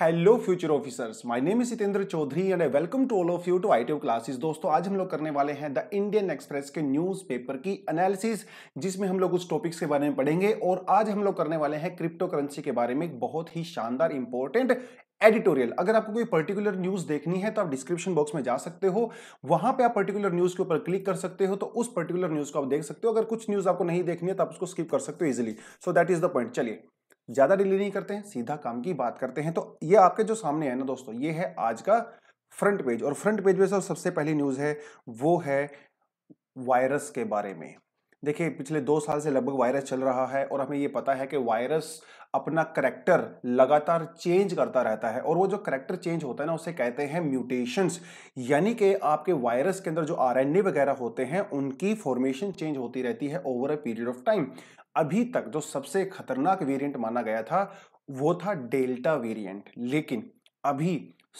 hello future officers my name is Jitendra Chaudhary and I welcome to all of you to ITO classes दोस्तों आज हम लोग करने वाले हैं द इंडियन एक्सप्रेस के न्यूज़पेपर की एनालिसिस जिसमें हम लोग उस टॉपिक्स के बारे में पढ़ेंगे और आज हम लोग करने वाले हैं क्रिप्टो करेंसी के बारे में एक बहुत ही शानदार इंपॉर्टेंट एडिटोरियल अगर आपको कोई पर्टिकुलर न्यूज देखनी है तो आप डिस्क्रिप्शन बॉक्स में जा सकते हो वहां पे आप पर्टिकुलर न्यूज के ऊपर क्लिक कर सकते हो तो उस पर्टिकुलर न्यूज को आप देख सकते हो अगर कुछ न्यूज आपको नहीं देखनी है तो आप उसको स्किप कर सकते हो easily so that is the point चलिए ज़्यादा डिले नहीं करते हैं सीधा काम की बात करते हैं तो ये आपके जो सामने है ना दोस्तों ये है आज का फ्रंट पेज और फ्रंट पेज में सबसे पहली न्यूज़ है वो है वायरस के बारे में देखिए पिछले दो साल से लगभग वायरस चल रहा है और हमें ये पता है कि वायरस अपना करेक्टर लगातार चेंज करता रहता है और वो जो करेक्टर चेंज होता है ना उसे कहते हैं म्यूटेशंस यानी कि आपके वायरस के अंदर जो आरएनए वगैरह होते हैं उनकी फॉर्मेशन चेंज होती रहती है over a period of time अभी तक जो सबसे खतरनाक वेरियंट माना गया था वो था डेल्टा वेरियंट लेकिन अभी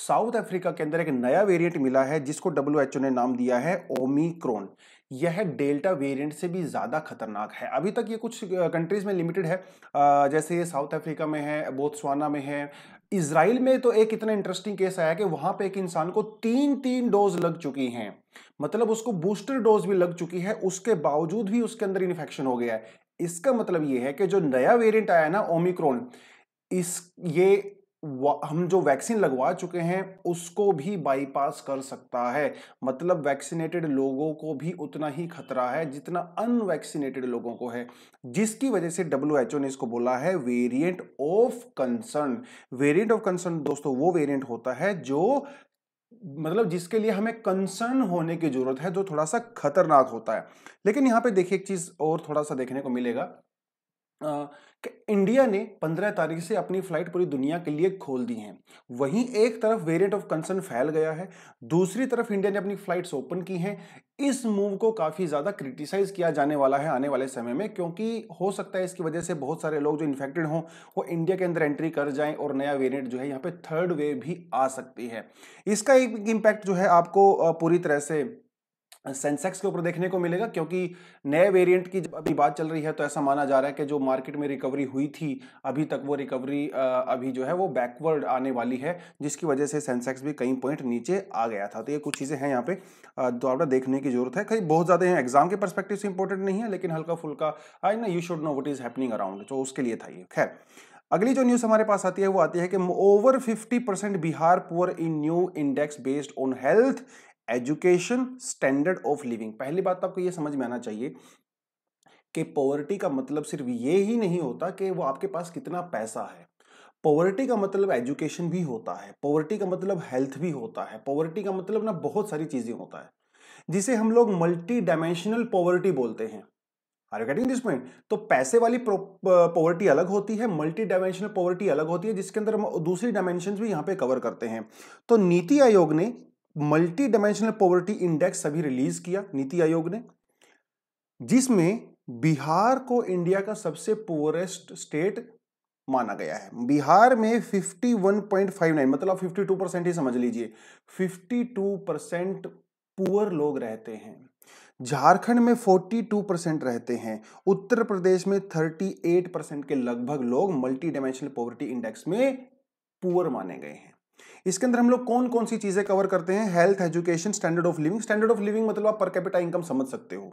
साउथ अफ्रीका के अंदर एक नया वेरिएंट मिला है जिसको डब्ल्यू ने नाम दिया है ओमिक्रोन यह डेल्टा वेरिएंट से भी ज़्यादा खतरनाक है अभी तक ये कुछ कंट्रीज़ में लिमिटेड है जैसे ये साउथ अफ्रीका में है बोत्सवाना में है इसराइल में तो एक इतना इंटरेस्टिंग केस आया कि वहां पे एक इंसान को तीन तीन डोज लग चुकी हैं मतलब उसको बूस्टर डोज भी लग चुकी है उसके बावजूद भी उसके अंदर इन्फेक्शन हो गया है इसका मतलब ये है कि जो नया वेरियंट आया ना ओमिक्रोन इस ये हम जो वैक्सीन लगवा चुके हैं उसको भी बाईपास कर सकता है मतलब वैक्सीनेटेड लोगों को भी उतना ही खतरा है जितना अनवैक्सीनेटेड लोगों को है जिसकी वजह से डब्ल्यू एच ओ ने इसको बोला है variant of concern variant of concern दोस्तों वो वेरिएंट होता है जो मतलब जिसके लिए हमें कंसर्न होने की जरूरत है जो थोड़ा सा खतरनाक होता है लेकिन यहाँ पे देखिए एक चीज और थोड़ा सा देखने को मिलेगा इंडिया ने 15 तारीख से अपनी फ्लाइट पूरी दुनिया के लिए खोल दी हैं वहीं एक तरफ वेरिएंट ऑफ कंसर्न फैल गया है दूसरी तरफ इंडिया ने अपनी फ्लाइट्स ओपन की हैं इस मूव को काफ़ी ज़्यादा क्रिटिसाइज़ किया जाने वाला है आने वाले समय में क्योंकि हो सकता है इसकी वजह से बहुत सारे लोग जो इन्फेक्टेड हों वो इंडिया के अंदर एंट्री कर जाएं और नया वेरिएंट जो है यहाँ पे थर्ड वेव भी आ सकती है इसका एक इम्पैक्ट जो है आपको पूरी तरह से सेंसेक्स के ऊपर देखने को मिलेगा क्योंकि नए वेरिएंट की जब अभी बात चल रही है तो ऐसा माना जा रहा है कि जो मार्केट में रिकवरी हुई थी अभी तक वो रिकवरी अभी जो है वो बैकवर्ड आने वाली है जिसकी वजह से सेंसेक्स भी कई पॉइंट नीचे आ गया था तो ये कुछ चीज़ें हैं यहाँ पे दोबारा तो देखने की जरूरत है कई बहुत ज़्यादा हैं एग्जाम के परस्पेक्टिव से इंपॉर्टेंट नहीं है लेकिन हल्का फुल्का आई ना you should know what is happening around तो उसके लिए था ये खैर अगली जो न्यूज़ हमारे पास आती है वो आती है कि over 50 percent Bihar poor in new index based on health education standard of living पहली बात तो आपको यह समझ में आना चाहिए कि पॉवर्टी का मतलब सिर्फ ये ही नहीं होता कि वो आपके पास कितना पैसा है पॉवर्टी का मतलब एजुकेशन भी होता है पॉवर्टी का मतलब हेल्थ भी होता है पॉवर्टी का मतलब ना बहुत सारी चीज़ें होता है जिसे हम लोग मल्टी डायमेंशनल पॉवर्टी बोलते हैं are you getting this point तो पैसे वाली पॉवर्टी अलग होती है मल्टी डायमेंशनल पॉवर्टी अलग होती है जिसके अंदर हम दूसरी डायमेंशन भी यहाँ पे कवर करते हैं तो नीति आयोग ने मल्टी डायमेंशनल पॉवर्टी इंडेक्स अभी रिलीज किया नीति आयोग ने जिसमें बिहार को इंडिया का सबसे पुअरेस्ट स्टेट माना गया है बिहार में 51.59 मतलब 52 परसेंट ही समझ लीजिए 52 परसेंट पुअर लोग रहते हैं झारखंड में 42 परसेंट रहते हैं उत्तर प्रदेश में 38 परसेंट के लगभग लोग मल्टी डायमेंशनल पॉवर्टी इंडेक्स में पुअर माने गए हैं इसके अंदर हम लोग कौन कौन सी चीज़ें कवर करते हैं health education standard of living standard of living मतलब आप पर कैपिटा इनकम समझ सकते हो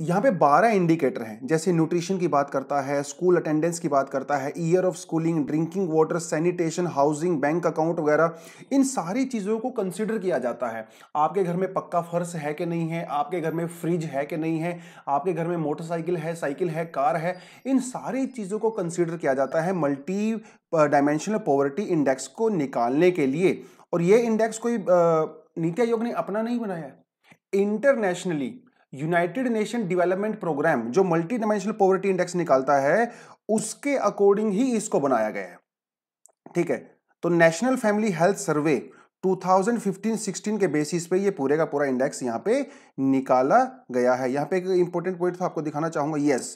यहाँ पे बारह इंडिकेटर हैं जैसे न्यूट्रिशन की बात करता है स्कूल अटेंडेंस की बात करता है year of schooling drinking water sanitation housing bank account वगैरह इन सारी चीज़ों को कंसिडर किया जाता है आपके घर में पक्का फर्श है कि नहीं है आपके घर में फ्रिज है कि नहीं है आपके घर में मोटरसाइकिल है साइकिल है कार है इन सारी चीज़ों को कंसिडर किया जाता है मल्टी डायमेंशनल पॉवर्टी इंडेक्स को निकालने के लिए और ये इंडेक्स कोई uh, नीति आयोग ने अपना नहीं बनाया internationally United nation development programme जो मल्टी डायमेंशनल पॉवर्टी इंडेक्स निकालता है उसके अकॉर्डिंग ही इसको बनाया गया है ठीक है तो नेशनल फैमिली हेल्थ सर्वे 2015-16 के बेसिस पे ये पूरे का पूरा इंडेक्स यहाँ पे निकाला गया है यहाँ पे एक इंपॉर्टेंट पॉइंट था तो आपको दिखाना चाहूंगा यस yes,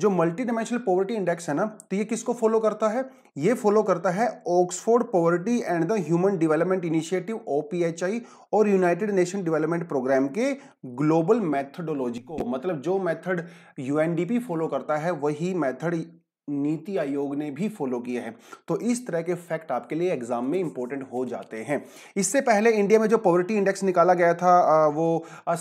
जो मल्टी डायमेंशनल पॉवर्टी इंडेक्स है ना तो ये किसको फॉलो करता है ये फॉलो करता है Oxford poverty and the human development initiative OPHI और यूनाइटेड नेशन डेवलपमेंट प्रोग्राम के ग्लोबल मैथडोलॉजी को मतलब जो मैथड यूएनडीपी फॉलो करता है वही मैथड नीति आयोग ने भी फॉलो किए हैं तो इस तरह के फैक्ट आपके लिए एग्जाम में इंपॉर्टेंट हो जाते हैं इससे पहले इंडिया में जो पॉवर्टी इंडेक्स निकाला गया था वो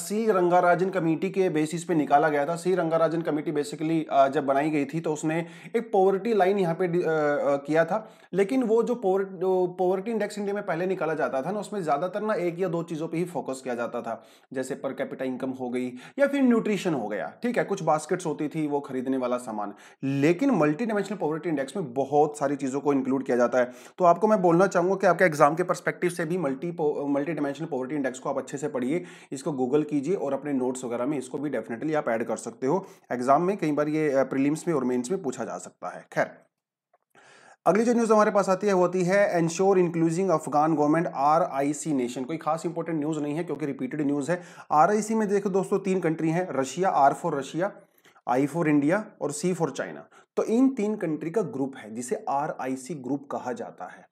सी रंगाराजन कमेटी के बेसिस पे निकाला गया था सी रंगाराजन कमेटी बेसिकली जब बनाई गई थी तो उसने एक पॉवर्टी लाइन यहाँ पे किया था लेकिन वो जो पॉवर्टी इंडेक्स इंडिया में पहले निकाला जाता था ना उसमें ज़्यादातर ना एक या दो चीज़ों पर ही फोकस किया जाता था जैसे पर कैपिटा इनकम हो गई या फिर न्यूट्रिशन हो गया ठीक है कुछ बास्केट्स होती थी वो खरीदने वाला सामान लेकिन मल्टी डिमेंशनल पॉवर्टी इंडेक्स में बहुत सारी चीज़ों को इंक्लूड किया जाता है तो आपको मैं बोलना चाहूँगा कि आपके एग्जाम के परस्पेक्टिव से भी multi multi dimensional poverty index को आप अच्छे से पढ़िए इसको गूगल कीजिए और अपने नोट्स वगैरह में इसको भी डेफिनेटली आप ऐड कर सकते हो एग्जाम में कई बार ये प्रिलिम्स में और मेन्स में पूछा जा सकता है खैर अगली जो न्यूज़ हमारे पास आती है वो होती है ensure including Afghan government RIC nation कोई खास इंपॉर्टेंट न्यूज़ नहीं है क्योंकि रिपीटेड न्यूज़ है आरआईसी में देखो दोस्तों तीन कंट्री हैं Russia R for Russia I for India और सी फॉर चाइना तो इन तीन कंट्री का ग्रुप है जिसे आर ग्रुप कहा जाता है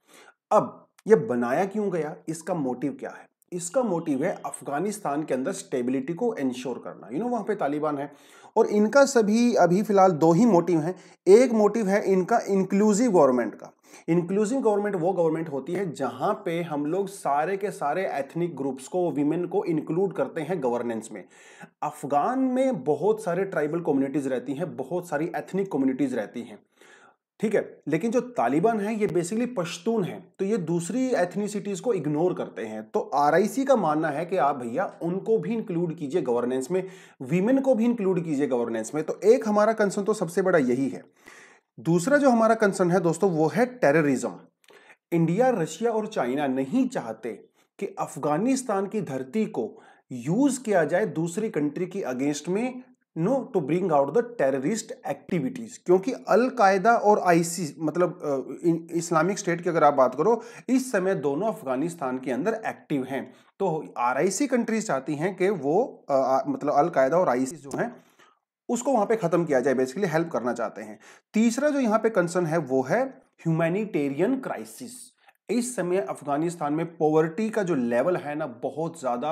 अब यह बनाया क्यों गया इसका मोटिव क्या है इसका मोटिव है अफगानिस्तान के अंदर स्टेबिलिटी को इंश्योर करना यू नो वहां वहाँ पे तालिबान है और इनका सभी अभी फिलहाल दो ही मोटिव हैं एक मोटिव है इनका इंक्लूसिव गवर्नमेंट का इंक्लूसिव गवर्नमेंट वो गवर्नमेंट होती है जहां पे हम लोग सारे के सारे एथनिक ग्रुप्स को विमेन को इंक्लूड करते हैं गवर्नेंस में अफगान में बहुत सारे ट्राइबल कम्युनिटीज़ रहती हैं बहुत सारी एथनिक कम्युनिटीज़ रहती हैं ठीक है लेकिन जो तालिबान है ये बेसिकली पश्तून है तो ये दूसरी एथनिसिटीज़ को इग्नोर करते हैं तो आर का मानना है कि आप भैया उनको भी इंक्लूड कीजिए गवर्नेंस में वीमेन को भी इंक्लूड कीजिए गवर्नेंस में तो एक हमारा कंसर्न तो सबसे बड़ा यही है दूसरा जो हमारा कंसर्न है दोस्तों वो है टेररिज्म इंडिया रशिया और चाइना नहीं चाहते कि अफगानिस्तान की धरती को यूज किया जाए दूसरी कंट्री की अगेंस्ट में no to bring out the terrorist activities क्योंकि अलकायदा और आईसी मतलब इस्लामिक स्टेट की अगर आप बात करो इस समय दोनों अफगानिस्तान के अंदर एक्टिव हैं तो आरआईसी कंट्रीज चाहती हैं कि वो आ, मतलब अलकायदा और आईसी जो हैं उसको वहां पे खत्म किया जाए बेसिकली हेल्प करना चाहते हैं तीसरा जो यहाँ पे कंसर्न है वो है ह्यूमैनिटेरियन क्राइसिस इस समय अफगानिस्तान में पॉवर्टी का जो लेवल है ना बहुत ज़्यादा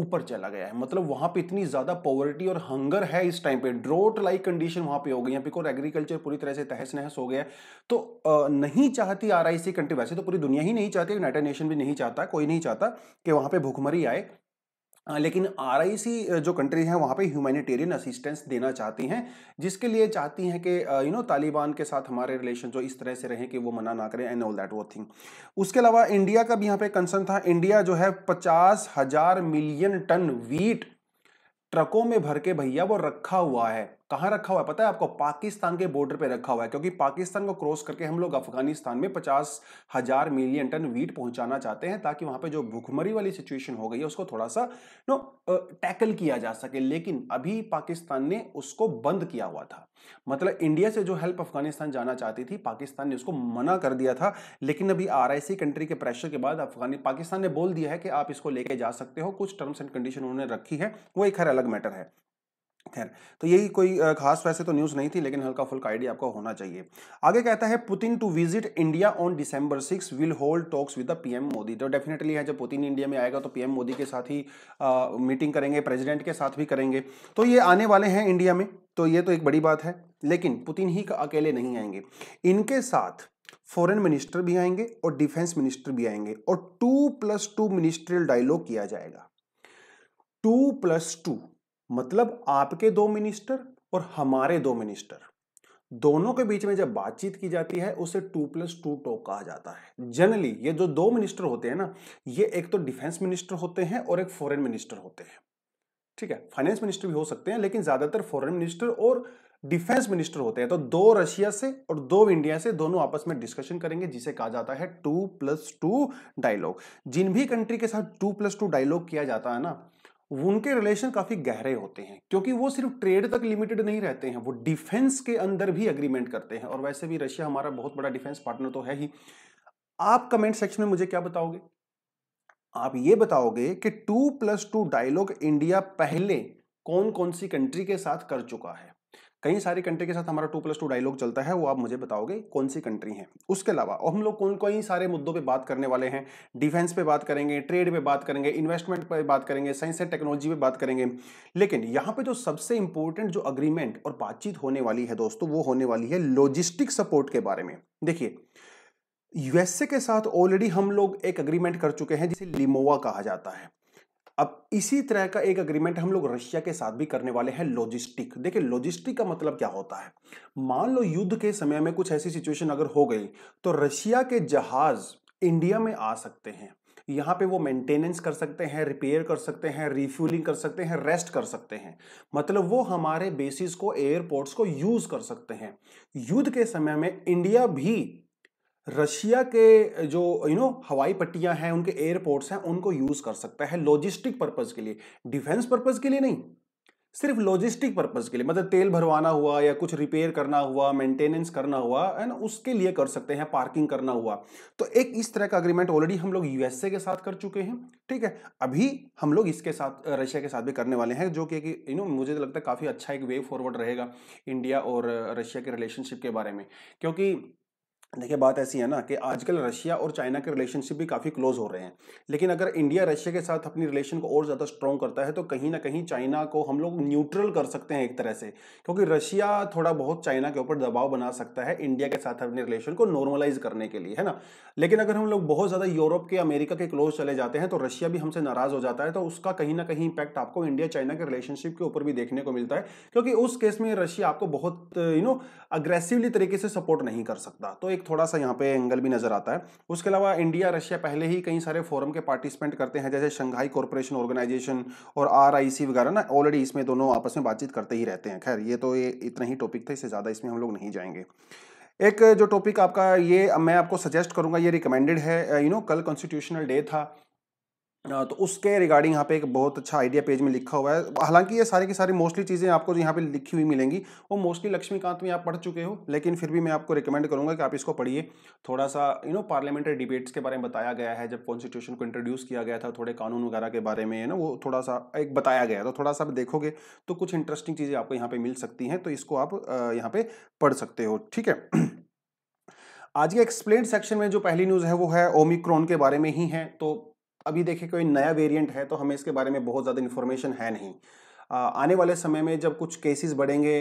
ऊपर चला गया है मतलब वहां पे इतनी ज़्यादा पॉवर्टी और हंगर है इस टाइम पे ड्रोट लाइक कंडीशन वहां पे हो गई है बिकॉज एग्रीकल्चर पूरी तरह से तहस नहस हो गया है तो आ, नहीं चाहती आर आई सी कंट्री वैसे तो पूरी दुनिया ही नहीं चाहती यूनाइटेड नेशन भी नहीं चाहता कोई नहीं चाहता कि वहां पे भूखमरी आए लेकिन आर जो कंट्री है वहाँ पे ह्यूमैनिटेरियन असिस्टेंस देना चाहती हैं जिसके लिए चाहती हैं कि यू नो तालिबान के साथ हमारे रिलेशन जो इस तरह से रहें कि वो मना ना करें एंड ऑल दैट वो थिंग उसके अलावा इंडिया का भी यहाँ पे कंसर्न था इंडिया जो है पचास हजार मिलियन टन वीट ट्रकों में भर के भैया वो रखा हुआ है कहाँ रखा हुआ है पता है आपको पाकिस्तान के बॉर्डर पे रखा हुआ है क्योंकि पाकिस्तान को क्रॉस करके हम लोग अफगानिस्तान में पचास हजार मिलियन टन वीट पहुंचाना चाहते हैं ताकि वहां पे जो भुखमरी वाली सिचुएशन हो गई है उसको थोड़ा सा नो टैकल किया जा सके लेकिन अभी पाकिस्तान ने उसको बंद किया हुआ था मतलब इंडिया से जो हेल्प अफगानिस्तान जाना चाहती थी पाकिस्तान ने उसको मना कर दिया था लेकिन अभी आर कंट्री के प्रेशर के बाद अफगानी पाकिस्तान ने बोल दिया है कि आप इसको लेके जा सकते हो कुछ टर्म्स एंड कंडीशन उन्होंने रखी है वो एक हर अलग मैटर है खैर तो यही कोई खास वैसे तो न्यूज़ नहीं थी लेकिन हल्का फुल्का आइडिया आपका होना चाहिए आगे कहता है Putin to visit India on December six will hold talks with the PM Modi तो डेफिनेटली है जब पुतिन इंडिया में आएगा तो पीएम मोदी के साथ ही आ, मीटिंग करेंगे प्रेसिडेंट के साथ भी करेंगे तो ये आने वाले हैं इंडिया में तो ये तो एक बड़ी बात है लेकिन पुतिन ही अकेले नहीं आएंगे इनके साथ फॉरेन मिनिस्टर भी आएंगे और डिफेंस मिनिस्टर भी आएंगे और two plus two ministerial dialogue किया जाएगा टू प्लस टू मतलब आपके दो मिनिस्टर और हमारे दो मिनिस्टर दोनों के बीच में जब बातचीत की जाती है उसे टू प्लस टू टॉक कहा जाता है जनरली ये जो दो मिनिस्टर होते हैं ना ये एक तो डिफेंस मिनिस्टर होते हैं और एक फॉरेन मिनिस्टर होते हैं ठीक है फाइनेंस मिनिस्टर भी हो सकते हैं लेकिन ज्यादातर फॉरेन मिनिस्टर और डिफेंस मिनिस्टर होते हैं तो दो रशिया से और दो इंडिया से दोनों आपस में डिस्कशन करेंगे जिसे कहा जाता है टू प्लस टू डायलॉग जिन भी कंट्री के साथ टू प्लस टू डायलॉग किया जाता है ना उनके रिलेशन काफी गहरे होते हैं क्योंकि वो सिर्फ ट्रेड तक लिमिटेड नहीं रहते हैं वो डिफेंस के अंदर भी अग्रीमेंट करते हैं और वैसे भी रशिया हमारा बहुत बड़ा डिफेंस पार्टनर तो है ही आप कमेंट सेक्शन में मुझे क्या बताओगे आप ये बताओगे कि two plus two dialogue India पहले कौन कौन सी कंट्री के साथ कर चुका है कई सारी कंट्री के साथ हमारा टू प्लस टू डायलॉग चलता है वो आप मुझे बताओगे कौन सी कंट्री है उसके अलावा और हम लोग कौन कई सारे मुद्दों पे बात करने वाले हैं डिफेंस पे बात करेंगे ट्रेड पे बात करेंगे इन्वेस्टमेंट पे बात करेंगे साइंस एंड टेक्नोलॉजी पे बात करेंगे लेकिन यहाँ पे जो सबसे इंपॉर्टेंट जो अग्रीमेंट और बातचीत होने वाली है दोस्तों वो होने वाली है लॉजिस्टिक सपोर्ट के बारे में देखिए यूएसए के साथ ऑलरेडी हम लोग एक अग्रीमेंट कर चुके हैं जिसे लिमोवा कहा जाता है अब इसी तरह का एक अग्रीमेंट हम लोग रशिया के साथ भी करने वाले हैं लॉजिस्टिक देखिए लॉजिस्टिक का मतलब क्या होता है मान लो युद्ध के समय में कुछ ऐसी सिचुएशन अगर हो गई तो रशिया के जहाज इंडिया में आ सकते हैं यहाँ पे वो मेंटेनेंस कर सकते हैं रिपेयर कर सकते हैं रिफ्यूलिंग कर सकते हैं रेस्ट कर सकते हैं मतलब वो हमारे बेसिस को एयरपोर्ट्स को यूज़ कर सकते हैं युद्ध के समय में इंडिया भी रशिया के जो यू नो हवाई पट्टियां हैं उनके एयरपोर्ट्स हैं उनको यूज कर सकता है लॉजिस्टिक पर्पज के लिए डिफेंस पर्पज के लिए नहीं सिर्फ लॉजिस्टिक पर्पज के लिए मतलब तेल भरवाना हुआ या कुछ रिपेयर करना हुआ मेंटेनेंस करना हुआ है ना उसके लिए कर सकते हैं पार्किंग करना हुआ तो एक इस तरह का अग्रीमेंट ऑलरेडी हम लोग यूएसए के साथ कर चुके हैं ठीक है अभी हम लोग इसके साथ रशिया के साथ भी करने वाले हैं जो कि यू नो मुझे लगता है काफ़ी अच्छा एक वे फॉरवर्ड रहेगा इंडिया और रशिया के रिलेशनशिप के बारे में क्योंकि देखिए बात ऐसी है ना कि आजकल रशिया और चाइना के रिलेशनशिप भी काफ़ी क्लोज हो रहे हैं लेकिन अगर इंडिया रशिया के साथ अपनी रिलेशन को और ज़्यादा स्ट्रॉन्ग करता है तो कहीं ना कहीं चाइना को हम लोग न्यूट्रल कर सकते हैं एक तरह से क्योंकि रशिया थोड़ा बहुत चाइना के ऊपर दबाव बना सकता है इंडिया के साथ अपने रिलेशन को नॉर्मलाइज करने के लिए है ना लेकिन अगर हम लोग बहुत ज़्यादा यूरोप के अमेरिका के क्लोज चले जाते हैं तो रशिया भी हमसे नाराज़ हो जाता है तो उसका कहीं ना कहीं इंपैक्ट आपको इंडिया चाइना के रिलेशनशिप के ऊपर भी देखने को मिलता है क्योंकि उस केस में रशिया आपको बहुत यू नो अग्रेसिवली तरीके से सपोर्ट नहीं कर सकता तो एक एक थोड़ा सा यहाँ पे एंगल भी नजर आता है उसके अलावा इंडिया रशिया पहले ही कई सारे फोरम के पार्टिसिपेंट करते हैं जैसे शंघाई कॉरपोरेशन ऑर्गेनाइजेशन और आर वगैरह ना ऑलरेडी इसमें दोनों आपस में बातचीत करते ही रहते हैं खैर ये तो ये इतना ही टॉपिक था इससे ज़्यादा इसमें हम लोग नहीं जाएंगे एक जो टॉपिक आपका ये मैं आपको सजेस्ट करूंगा ये रिकमेंडेड है यू नो कल कॉन्स्टिट्यूशनल डे था तो उसके रिगार्डिंग यहाँ पे एक बहुत अच्छा आइडिया पेज में लिखा हुआ है हालांकि ये सारी की सारी मोस्टली चीज़ें आपको जो यहाँ पे लिखी हुई मिलेंगी वो मोस्टली लक्ष्मीकांत में आप पढ़ चुके हो लेकिन फिर भी मैं आपको रिकमेंड करूँगा कि आप इसको पढ़िए थोड़ा सा यू नो पार्लियामेंट्री डिबेट्स के बारे में बताया गया है जब कॉन्स्टिट्यूशन को इंट्रोड्यूस किया गया था थोड़े कानून वगैरह के बारे में है ना वो थोड़ा सा एक बताया गया तो थोड़ा सा आप देखोगे तो कुछ इंटरेस्टिंग चीज़ें आपको यहाँ पर मिल सकती हैं तो इसको आप यहाँ पर पढ़ सकते हो ठीक है आज के एक्सप्लेन सेक्शन में जो पहली न्यूज़ है वो है ओमिक्रॉन के बारे में ही है तो अभी देखिए कोई नया वेरिएंट है तो हमें इसके बारे में बहुत ज़्यादा इन्फॉर्मेशन है नहीं आने वाले समय में जब कुछ केसेस बढ़ेंगे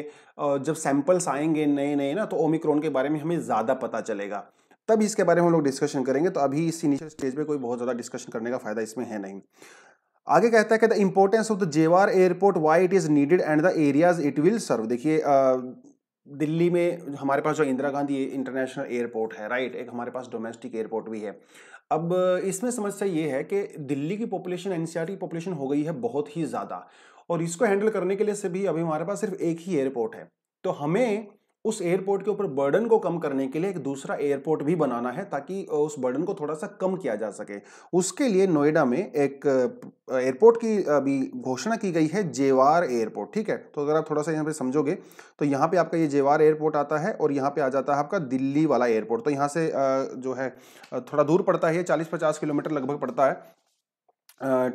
जब सैंपल्स आएंगे नए नए ना तो ओमिक्रॉन के बारे में हमें ज़्यादा पता चलेगा तब इसके बारे में हम लोग डिस्कशन करेंगे तो अभी इस इनिशियल स्टेज पर कोई बहुत ज़्यादा डिस्कशन करने का फायदा इसमें है नहीं आगे कहता है कि the importance of the Jewar airport why it is needed and the areas it will serve देखिए दिल्ली में हमारे पास जो इंदिरा गांधी इंटरनेशनल एयरपोर्ट है राइट एक हमारे पास डोमेस्टिक एयरपोर्ट भी है अब इसमें समस्या ये है कि दिल्ली की पॉपुलेशन एनसीआर e की पॉपुलेशन हो गई है बहुत ही ज़्यादा और इसको हैंडल करने के लिए से भी अभी हमारे पास सिर्फ एक ही एयरपोर्ट है तो हमें उस एयरपोर्ट के ऊपर बर्डन को कम करने के लिए एक दूसरा एयरपोर्ट भी बनाना है ताकि उस बर्डन को थोड़ा सा कम किया जा सके उसके लिए नोएडा में एक एयरपोर्ट की अभी घोषणा की गई है जेवार एयरपोर्ट ठीक है तो अगर आप थोड़ा सा यहाँ पे समझोगे तो यहाँ पे आपका ये जेवार एयरपोर्ट आता है और यहाँ पे आ जाता है आपका दिल्ली वाला एयरपोर्ट तो यहाँ से जो है थोड़ा दूर पड़ता है ये चालीस पचास किलोमीटर लगभग पड़ता है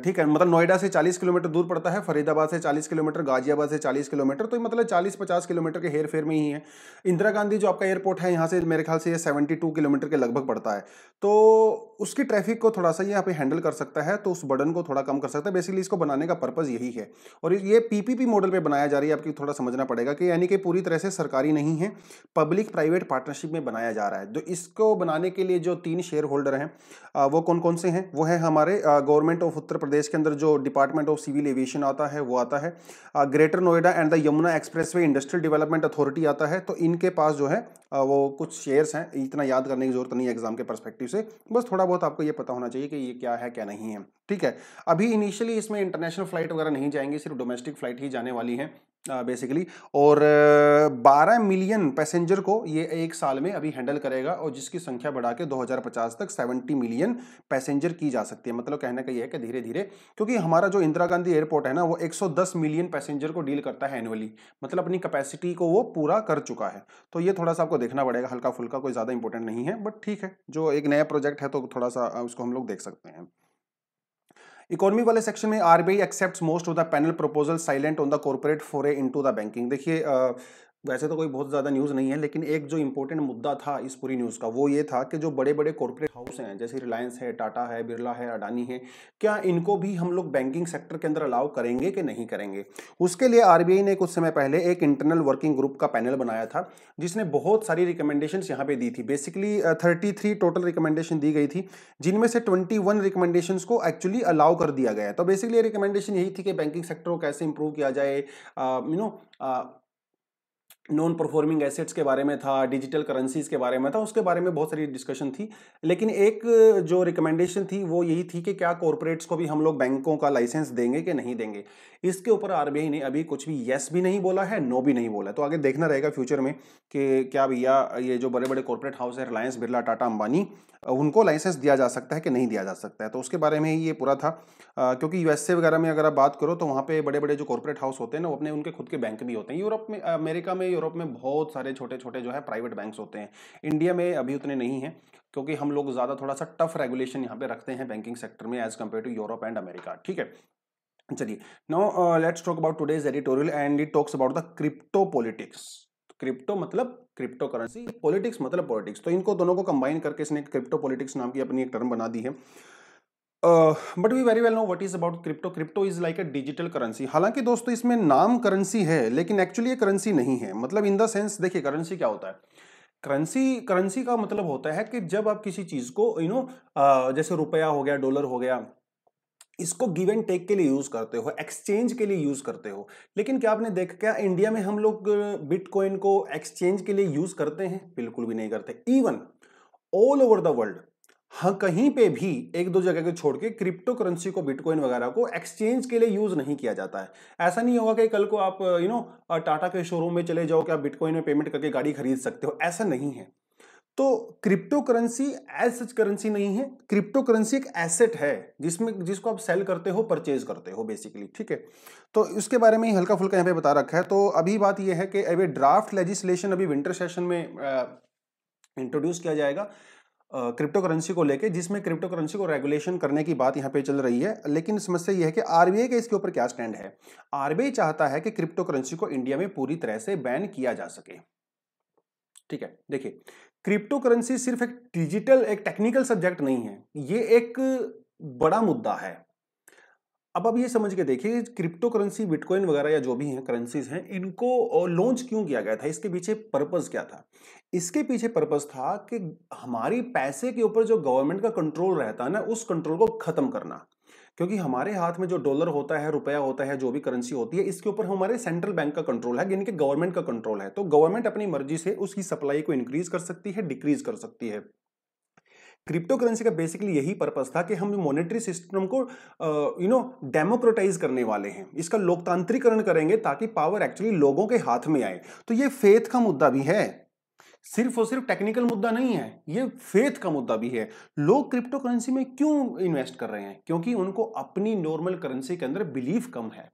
ठीक है मतलब नोएडा से 40 किलोमीटर दूर पड़ता है फरीदाबाद से 40 किलोमीटर गाजियाबाद से 40 किलोमीटर तो मतलब 40-50 किलोमीटर के हेर फेर में ही है इंदिरा गांधी जो आपका एयरपोर्ट है यहाँ से मेरे ख्याल से ये 72 किलोमीटर के लगभग पड़ता है तो उसकी ट्रैफिक को थोड़ा सा ये यहाँ पे हैंडल कर सकता है तो उस बर्डन को थोड़ा कम कर सकता है बेसिकली इसको बनाने का पर्पज़ यही है और ये पीपीपी मॉडल पर बनाया जा रही है आपकी थोड़ा समझना पड़ेगा कि यानी कि पूरी तरह से सरकारी नहीं है पब्लिक प्राइवेट पार्टनरशिप में बनाया जा रहा है तो इसको बनाने के लिए जो तीन शेयर होल्डर हैं वो कौन कौन से हैं वो है हमारे government of of Uttar Pradesh के अंदर जो डिपार्टमेंट ऑफ सिविल एविएशन आता है वो आता है Greater Noida and the Yamuna expressway industrial development authority आता है तो इनके पास जो है uh, वो कुछ शेयर्स हैं इतना याद करने की जरूरत नहीं है एग्जाम के परस्पेक्टिव से बस थोड़ा बहुत आपको ये पता होना चाहिए कि ये क्या है क्या नहीं है ठीक है अभी इनिशियली इसमें इंटरनेशनल फ्लाइट वगैरह नहीं जाएंगे सिर्फ डोमेस्टिक फ्लाइट ही जाने वाली है बेसिकली और 12 मिलियन पैसेंजर को ये एक साल में अभी हैंडल करेगा और जिसकी संख्या बढ़ा के 2050 तक 70 मिलियन पैसेंजर की जा सकती है मतलब कहने का ये है कि धीरे धीरे क्योंकि हमारा जो इंदिरा गांधी एयरपोर्ट है ना वो 110 मिलियन पैसेंजर को डील करता है एनुअली मतलब अपनी कैपेसिटी को वो पूरा कर चुका है तो ये थोड़ा सा आपको देखना पड़ेगा हल्का फुल्का कोई ज़्यादा इंपॉर्टेंट नहीं है बट ठीक है जो एक नया प्रोजेक्ट है तो थोड़ा सा उसको हम लोग देख सकते हैं इकोनॉमी वाले सेक्शन में RBI accept most of the panel proposal silent on the corporate a into the banking देखिए वैसे तो कोई बहुत ज़्यादा न्यूज़ नहीं है लेकिन एक जो इम्पोर्टेंट मुद्दा था इस पूरी न्यूज़ का वो ये था कि जो बड़े बड़े कॉर्पोरेट हाउस हैं जैसे रिलायंस है टाटा है बिरला है अडानी है क्या इनको भी हम लोग बैंकिंग सेक्टर के अंदर अलाउ करेंगे कि नहीं करेंगे उसके लिए आर ने कुछ समय पहले एक इंटरनल वर्किंग ग्रुप का पैनल बनाया था जिसने बहुत सारी रिकमेंडेशन यहाँ पर दी थी बेसिकली थर्टी टोटल रिकमेंडेशन दी गई थी जिनमें से ट्वेंटी वन को एक्चुअली अलाउ कर दिया गया तो बेसिकली रिकमेंडेशन यही थी कि बैंकिंग सेक्टर को कैसे इंप्रूव किया जाए you know non performing assets के बारे में था डिजिटल करेंसीज के बारे में था उसके बारे में बहुत सारी डिस्कशन थी लेकिन एक जो रिकमेंडेशन थी वो यही थी कि क्या कॉरपोरेट्स को भी हम लोग बैंकों का लाइसेंस देंगे कि नहीं देंगे इसके ऊपर आर ने अभी कुछ भी येस भी नहीं बोला है नो भी नहीं बोला तो आगे देखना रहेगा फ्यूचर में कि क्या भैया ये जो बड़े बड़े कॉरपोरेट हाउस है रिलायंस बिरला टाटा अंबानी उनको लाइसेंस दिया जा सकता है कि नहीं दिया जा सकता है तो उसके बारे में ये पूरा था आ, क्योंकि यूएसए वगैरह में अगर आप बात करो तो वहाँ पे बड़े बड़े जो कॉरपोरेट हाउस होते हैं ना वो अपने उनके खुद के बैंक भी होते हैं यूरोप में अमेरिका में यूरोप में बहुत सारे छोटे छोटे जो है प्राइवेट बैंक्स होते हैं इंडिया में अभी उतने नहीं हैं क्योंकि हम लोग ज़्यादा थोड़ा सा टफ रेगुलेशन यहाँ पे रखते हैं बैंकिंग सेक्टर में as compare to Europe and America ठीक है चलिए no let's talk about today's editorial and it talks about the crypto politics crypto मतलब क्रिप्टो करेंसी पॉलिटिक्स मतलब पॉलिटिक्स तो इनको दोनों को कंबाइन करके इसने क्रिप्टो पॉलिटिक्स नाम की अपनी एक टर्म बना दी है but we very well know what is about crypto crypto is like a digital currency हालांकि दोस्तों इसमें नाम करेंसी है लेकिन एक्चुअली ये करेंसी नहीं है मतलब इन द सेंस देखिए करेंसी क्या होता है करेंसी करेंसी का मतलब होता है कि जब आप किसी चीज़ को यू you नो know, जैसे रुपया हो गया डॉलर हो गया इसको गिव एंड टेक के लिए यूज़ करते हो एक्सचेंज के लिए यूज़ करते हो लेकिन क्या आपने देखा क्या इंडिया में हम लोग बिटकॉइन को एक्सचेंज के लिए यूज़ करते हैं बिल्कुल भी नहीं करते even all over the world हाँ कहीं पे भी एक दो जगह को छोड़ के क्रिप्टो करेंसी को बिटकॉइन वगैरह को एक्सचेंज के लिए यूज नहीं किया जाता है ऐसा नहीं होगा कि कल को आप यू नो टाटा के शोरूम में चले जाओ कि आप बिटकॉइन में पेमेंट करके गाड़ी खरीद सकते हो ऐसा नहीं है तो crypto currency as such currency नहीं है क्रिप्टो करेंसी एक एसेट है जिसमें जिसको आप सेल करते हो परचेज करते हो बेसिकली ठीक है तो उसके बारे में ही हल्का फुल्का यहाँ पे बता रखा है तो अभी बात यह है कि अभी ड्राफ्ट लेजिस्लेशन अभी विंटर सेशन में इंट्रोड्यूस किया जाएगा क्रिप्टो करेंसी को लेके जिसमें क्रिप्टो करेंसी को रेगुलेशन करने की बात यहाँ पे चल रही है लेकिन समस्या यह है कि आरबीआई के इसके ऊपर क्या स्टैंड है आरबीआई चाहता है कि क्रिप्टो करेंसी को इंडिया में पूरी तरह से बैन किया जा सके ठीक है देखिए क्रिप्टो करेंसी सिर्फ एक डिजिटल एक टेक्निकल सब्जेक्ट नहीं है ये एक बड़ा मुद्दा है अब अब ये समझ के देखिए क्रिप्टो करेंसी बिटकॉइन वगैरह या जो भी हैं करेंसीज हैं इनको लॉन्च क्यों किया गया था इसके पीछे पर्पज़ क्या था इसके पीछे पर्पज़ था कि हमारी पैसे के ऊपर जो गवर्नमेंट का कंट्रोल रहता है ना उस कंट्रोल को ख़त्म करना क्योंकि हमारे हाथ में जो डॉलर होता है रुपया होता है जो भी करेंसी होती है इसके ऊपर हमारे सेंट्रल बैंक का कंट्रोल है यानी कि गवर्नमेंट का कंट्रोल है तो गवर्नमेंट अपनी मर्जी से उसकी सप्लाई को इंक्रीज कर सकती है डिक्रीज कर सकती है क्रिप्टो करेंसी का बेसिकली यही पर्पज था कि हम मॉनेटरी सिस्टम को यू नो डेमोक्रेटाइज करने वाले हैं इसका लोकतांत्रिकरण करेंगे ताकि पावर एक्चुअली लोगों के हाथ में आए तो ये फेथ का मुद्दा भी है सिर्फ और सिर्फ टेक्निकल मुद्दा नहीं है ये फेथ का मुद्दा भी है लोग क्रिप्टो करेंसी में क्यों इन्वेस्ट कर रहे हैं क्योंकि उनको अपनी नॉर्मल करेंसी के अंदर बिलीव कम है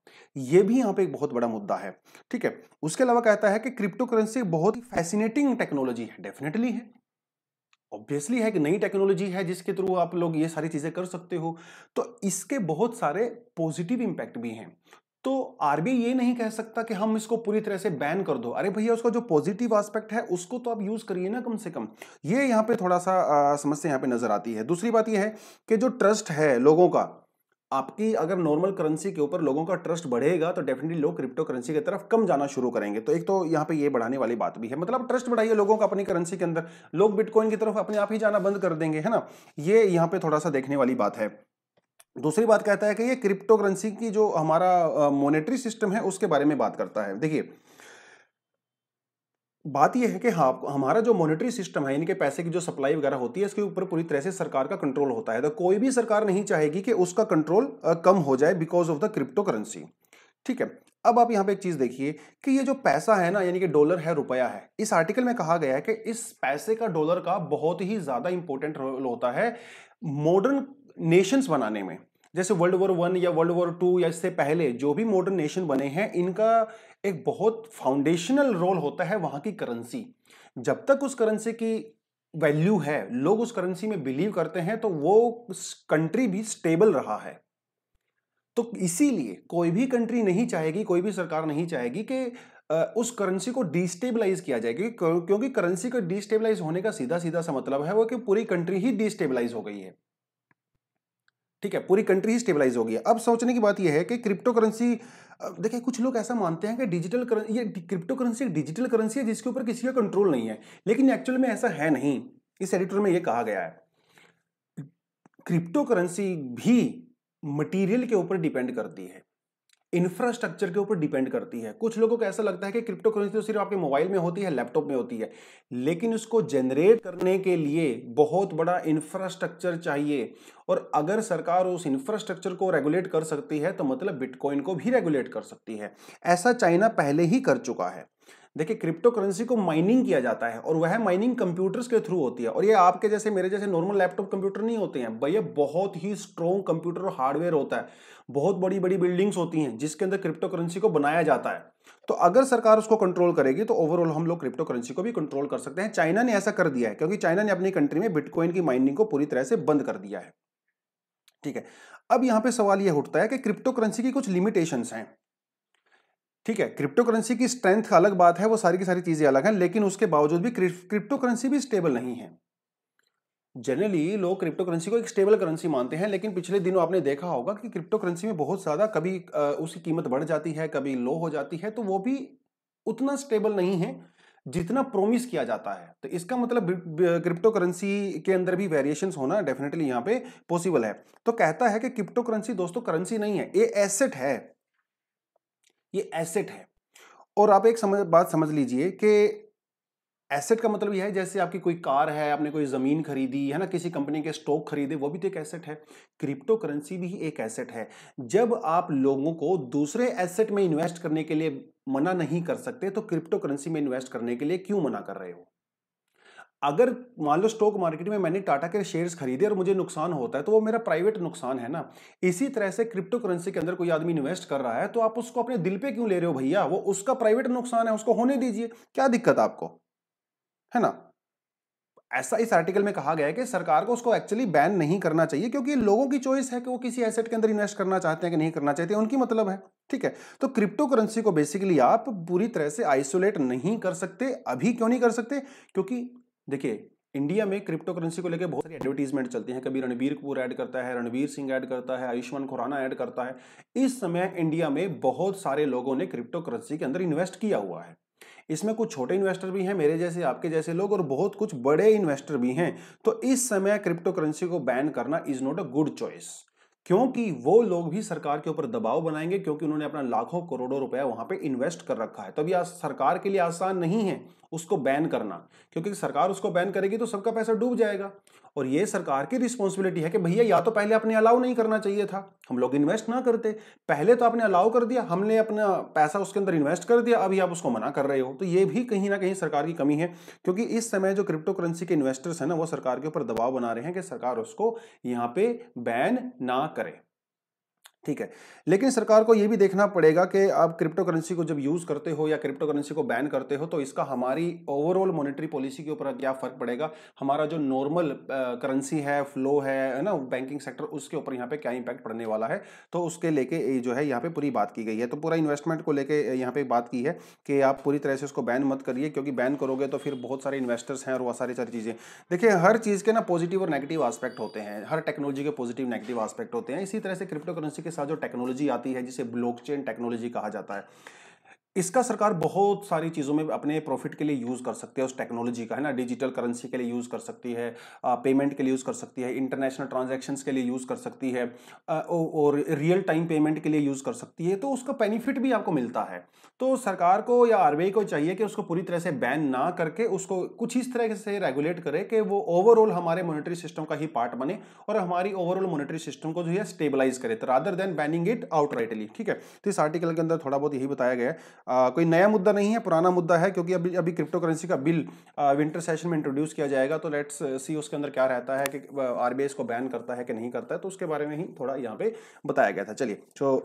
ये भी यहाँ पे एक बहुत बड़ा मुद्दा है ठीक है उसके अलावा कहता है कि क्रिप्टो करेंसी बहुत ही फैसिनेटिंग टेक्नोलॉजी है डेफिनेटली है ऑब्वियसली है कि नई टेक्नोलॉजी है जिसके थ्रू आप लोग ये सारी चीज़ें कर सकते हो तो इसके बहुत सारे पॉजिटिव इम्पैक्ट भी हैं तो आरबीआई ये नहीं कह सकता कि हम इसको पूरी तरह से बैन कर दो अरे भैया उसका जो पॉजिटिव एस्पेक्ट है उसको तो आप यूज़ करिए ना कम से कम ये यहाँ पे थोड़ा सा समस्या यहाँ पे नज़र आती है दूसरी बात यह है कि जो ट्रस्ट है लोगों का आपकी अगर नॉर्मल करेंसी के ऊपर लोगों का ट्रस्ट बढ़ेगा तो डेफिनेटली लोग क्रिप्टो करेंसी की तरफ कम जाना शुरू करेंगे तो एक तो यहाँ पे ये बढ़ाने वाली बात भी है मतलब ट्रस्ट बढ़ाइए लोगों का अपनी करेंसी के अंदर लोग बिटकॉइन की तरफ अपने आप ही जाना बंद कर देंगे है ना ये यहाँ पे थोड़ा सा देखने वाली बात है दूसरी बात कहता है कि ये क्रिप्टो करेंसी की जो हमारा मॉनेटरी सिस्टम है उसके बारे में बात करता है देखिए बात यह है कि हाँ हमारा जो मॉनेटरी सिस्टम है इनके पैसे की जो सप्लाई वगैरह होती है इसके ऊपर पूरी तरह से सरकार का कंट्रोल होता है तो कोई भी सरकार नहीं चाहेगी कि उसका कंट्रोल कम हो जाए because of the crypto currency ठीक है अब आप यहाँ पे एक चीज़ देखिए कि ये जो पैसा है ना यानी कि डॉलर है रुपया है इस आर्टिकल में कहा गया है कि इस पैसे का डॉलर का बहुत ही ज़्यादा इंपॉर्टेंट रोल होता है मॉडर्न नेशंस बनाने में जैसे वर्ल्ड वॉर वन या वर्ल्ड वॉर टू या इससे पहले जो भी मॉडर्न नेशन बने हैं इनका एक बहुत फाउंडेशनल रोल होता है वहाँ की करेंसी जब तक उस करेंसी की वैल्यू है लोग उस करेंसी में बिलीव करते हैं तो वो कंट्री भी स्टेबल रहा है तो इसीलिए कोई भी कंट्री नहीं चाहेगी कोई भी सरकार नहीं चाहेगी कि उस करेंसी को डिस्टेबलाइज किया जाए क्योंकि क्योंकि करेंसी का डिस्टेबलाइज होने का सीधा सीधा सा मतलब है वो कि पूरी कंट्री ही डिस्टेबलाइज हो गई है ठीक है पूरी कंट्री ही स्टेबलाइज हो है अब सोचने की बात यह है कि क्रिप्टो करेंसी देखिए कुछ लोग ऐसा मानते हैं कि डिजिटल ये क्रिप्टो करेंसी एक डिजिटल करेंसी है जिसके ऊपर किसी का कंट्रोल नहीं है लेकिन एक्चुअल में ऐसा है नहीं इस एडिटर में यह कहा गया है क्रिप्टो करेंसी भी मटीरियल के ऊपर डिपेंड करती है इंफ्रास्ट्रक्चर के ऊपर डिपेंड करती है कुछ लोगों को ऐसा लगता है कि क्रिप्टो करेंसी तो सिर्फ आपके मोबाइल में होती है लैपटॉप में होती है लेकिन उसको जनरेट करने के लिए बहुत बड़ा इंफ्रास्ट्रक्चर चाहिए और अगर सरकार उस इंफ्रास्ट्रक्चर को रेगुलेट कर सकती है तो मतलब बिटकॉइन को भी रेगुलेट कर सकती है ऐसा चाइना पहले ही कर चुका है देखिए क्रिप्टो करेंसी को माइनिंग किया जाता है और वह माइनिंग कंप्यूटर्स के थ्रू होती है और ये आपके जैसे मेरे जैसे नॉर्मल लैपटॉप कंप्यूटर नहीं होते हैं भैया बहुत ही स्ट्रॉन्ग कंप्यूटर हार्डवेयर होता है बहुत बड़ी बड़ी बिल्डिंग्स होती हैं जिसके अंदर क्रिप्टो करेंसी को बनाया जाता है तो अगर सरकार उसको कंट्रोल करेगी तो ओवरऑल हम लोग क्रिप्टो करेंसी को भी कंट्रोल कर सकते हैं चाइना ने ऐसा कर दिया है क्योंकि चाइना ने अपनी कंट्री में बिटकॉइन की माइनिंग को पूरी तरह से बंद कर दिया है ठीक है अब यहां पे सवाल यह उठता है कि क्रिप्टो करेंसी की कुछ लिमिटेशंस हैं ठीक है क्रिप्टो करेंसी की स्ट्रेंथ अलग बात है वो सारी की सारी चीज़ें अलग हैं लेकिन उसके बावजूद भी क्रिप्टो करेंसी भी स्टेबल नहीं है जनरली लोग क्रिप्टो करेंसी को एक स्टेबल करेंसी मानते हैं लेकिन पिछले दिनों आपने देखा होगा कि क्रिप्टो करेंसी में बहुत ज़्यादा कभी उसकी कीमत बढ़ जाती है कभी लो हो जाती है तो वो भी उतना स्टेबल नहीं है जितना प्रोमिस किया जाता है तो इसका मतलब क्रिप्टो करेंसी के अंदर भी वेरिएशन होना डेफिनेटली यहाँ पे पॉसिबल है तो कहता है कि क्रिप्टो करेंसी दोस्तों करेंसी नहीं है ये एसेट है ये एसेट है और आप एक समझ बात समझ लीजिए कि एसेट का मतलब यह है जैसे आपकी कोई कार है आपने कोई ज़मीन खरीदी है ना किसी कंपनी के स्टॉक खरीदे वो भी तो एक एसेट है क्रिप्टो करेंसी भी एक एसेट है जब आप लोगों को दूसरे एसेट में इन्वेस्ट करने के लिए मना नहीं कर सकते तो क्रिप्टो करेंसी में इन्वेस्ट करने के लिए क्यों मना कर रहे हो अगर मान लो स्टॉक मार्केट में मैंने टाटा के शेयर्स खरीदे और मुझे नुकसान होता है तो वो मेरा प्राइवेट नुकसान है ना इसी तरह से क्रिप्टो करेंसी के अंदर कोई आदमी इन्वेस्ट कर रहा है तो आप उसको अपने दिल पे क्यों ले रहे हो भैया वो उसका प्राइवेट नुकसान है उसको होने दीजिए क्या दिक्कत आपको है ना ऐसा इस आर्टिकल में कहा गया है कि सरकार को उसको एक्चुअली बैन नहीं करना चाहिए क्योंकि लोगों की चॉइस है कि वो किसी एसेट के अंदर इन्वेस्ट करना चाहते हैं कि नहीं करना चाहते उनकी मतलब है ठीक है तो क्रिप्टो करेंसी को बेसिकली आप पूरी तरह से आइसोलेट नहीं कर सकते अभी क्यों नहीं कर सकते क्योंकि देखिए इंडिया में क्रिप्टो करेंसी को लेकर बहुत सारी एडवर्टीजमेंट चलती हैं कभी रणबीर कपूर ऐड करता है रणवीर सिंह ऐड करता है आयुष्मान खुराना ऐड करता है इस समय इंडिया में बहुत सारे लोगों ने क्रिप्टो करेंसी के अंदर इन्वेस्ट किया हुआ है इसमें कुछ छोटे इन्वेस्टर भी हैं मेरे जैसे आपके जैसे लोग और बहुत कुछ बड़े इन्वेस्टर भी हैं तो इस समय क्रिप्टो करेंसी को बैन करना is not a good choice क्योंकि वो लोग भी सरकार के ऊपर दबाव बनाएंगे क्योंकि उन्होंने अपना लाखों करोड़ों रुपया वहां पे इन्वेस्ट कर रखा है तो अभी सरकार के लिए आसान नहीं है उसको बैन करना क्योंकि सरकार उसको बैन करेगी तो सबका पैसा डूब जाएगा और ये सरकार की रिस्पॉन्सिबिलिटी है कि भैया या तो पहले अपने अलाउ नहीं करना चाहिए था हम लोग इन्वेस्ट ना करते पहले तो आपने अलाउ कर दिया हमने अपना पैसा उसके अंदर इन्वेस्ट कर दिया अभी आप उसको मना कर रहे हो तो ये भी कहीं ना कहीं सरकार की कमी है क्योंकि इस समय जो क्रिप्टो करेंसी के इन्वेस्टर्स हैं ना वो सरकार के ऊपर दबाव बना रहे हैं कि सरकार उसको यहाँ पे बैन ना करें ठीक है लेकिन सरकार को यह भी देखना पड़ेगा कि आप क्रिप्टो करेंसी को जब यूज़ करते हो या क्रिप्टो करेंसी को बैन करते हो तो इसका हमारी ओवरऑल मॉनेटरी पॉलिसी के ऊपर क्या फ़र्क पड़ेगा हमारा जो नॉर्मल करेंसी है फ्लो है ना बैंकिंग सेक्टर उसके ऊपर यहाँ पे क्या इंपैक्ट पड़ने वाला है तो उसके लेके जो है यहाँ पे पूरी बात की गई है तो पूरा इन्वेस्टमेंट को लेकर यहाँ पे बात की है कि आप पूरी तरह से उसको बैन मत करिए क्योंकि बैन करोगे तो फिर बहुत सारे इन्वेस्टर्स हैं और वह सारी सारी चीज़ें देखिए हर चीज़ के ना पॉजिटिव और नेगेटिव आस्पेक्ट होते हैं हर टेक्नोलॉजी के पॉजिटिव नेगेटिव आस्पेक्ट होते हैं इसी तरह से क्रिप्टो करेंसी के साथ जो टेक्नोलॉजी आती है जिसे ब्लॉकचेन टेक्नोलॉजी कहा जाता है इसका सरकार बहुत सारी चीज़ों में अपने प्रॉफिट के लिए यूज़ कर सकती है उस टेक्नोलॉजी का है ना डिजिटल करेंसी के लिए यूज़ कर सकती है पेमेंट के लिए यूज़ कर सकती है इंटरनेशनल ट्रांजैक्शंस के लिए यूज़ कर सकती है और रियल टाइम पेमेंट के लिए यूज़ कर सकती है तो उसका बेनिफिट भी आपको मिलता है तो सरकार को या आर को चाहिए कि उसको पूरी तरह से बैन ना करके उसको कुछ इस तरह से रेगुलेट करे कि वो ओवरऑल हमारे मोनिट्री सिस्टम का ही पार्ट बने और हमारी ओवरऑल मोनिट्री सिस्टम को जो है स्टेबलाइज करे तो rather than banning it out ठीक है तो इस आर्टिकल के अंदर थोड़ा बहुत यही बताया गया है आ, कोई नया मुद्दा नहीं है पुराना मुद्दा है क्योंकि अभी अभी क्रिप्टो करेंसी का बिल आ, विंटर सेशन में इंट्रोड्यूस किया जाएगा तो लेट्स सी उसके अंदर क्या रहता है कि आर इसको बैन करता है कि नहीं करता है तो उसके बारे में ही थोड़ा यहाँ पे बताया गया था चलिए तो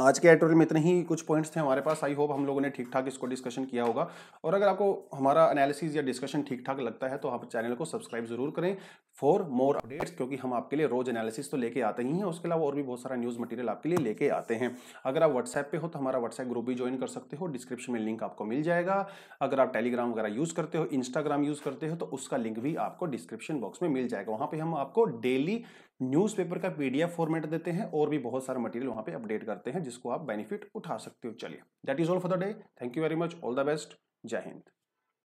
आज के एडिटोरियल में इतने ही कुछ पॉइंट्स थे हमारे पास आई होप हम लोगों ने ठीक ठाक इसको डिस्कशन किया होगा और अगर आपको हमारा एनालिसिस या डिस्कशन ठीक ठाक लगता है तो आप चैनल को सब्सक्राइब जरूर करें फॉर मोर अपडेट्स क्योंकि हम आपके लिए रोज एनालिसिस तो लेके आते ही हैं उसके अलावा और भी बहुत सारा न्यूज़ मटेरियल आपके लिए लेके आते हैं अगर आप व्हाट्सएप पर हो तो हमारा व्हाट्सएप ग्रुप भी ज्वाइन कर सकते हो डिस्क्रिप्शन में लिंक आपको मिल जाएगा अगर आप टेलीग्राम वगैरह यूज़ करते हो इंस्टाग्राम यूज़ करते हो तो उसका लिंक भी आपको डिस्क्रिप्शन बॉक्स में मिल जाएगा वहाँ पर हम आपको डेली न्यूज़पेपर का पीडीएफ फॉर्मेट देते हैं और भी बहुत सारा मटेरियल वहाँ पे अपडेट करते हैं जिसको आप बेनिफिट उठा सकते हो चलिए that is all for the day thank you very much all the best Jai Hind